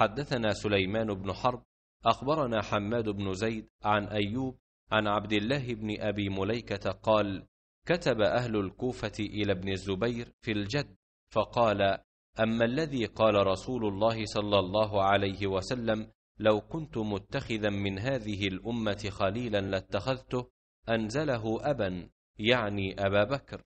حدثنا سليمان بن حرب أخبرنا حماد بن زيد عن أيوب عن عبد الله بن أبي مليكة قال كتب أهل الكوفة إلى ابن الزبير في الجد فقال أما الذي قال رسول الله صلى الله عليه وسلم لو كنت متخذا من هذه الأمة خليلا لاتخذته أنزله أبا يعني أبا بكر